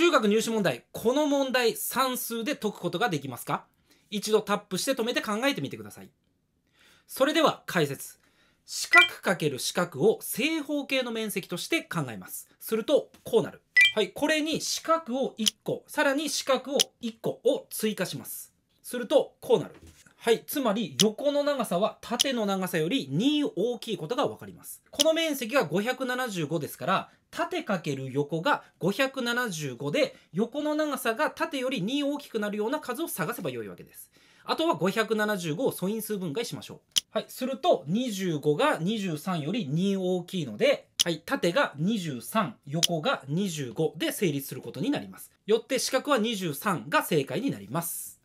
中学入試問題、この問題算数で解くことができますか一度タップして止めて考えてみてください。それでは解説。四角かける四角を正方形の面積として考えます。すると、こうなる。はい、これに四角を1個、さらに四角を1個を追加します。すると、こうなる。はい、つまり横の長さは縦の長さより2大きいことが分かります。この面積が575ですから、縦かける横が575で、横の長さが縦より2大きくなるような数を探せばよいわけです。あとは575を素因数分解しましょう。はい、すると25が23より2大きいので、はい、縦が23、横が25で成立することになります。よって四角は23が正解になります。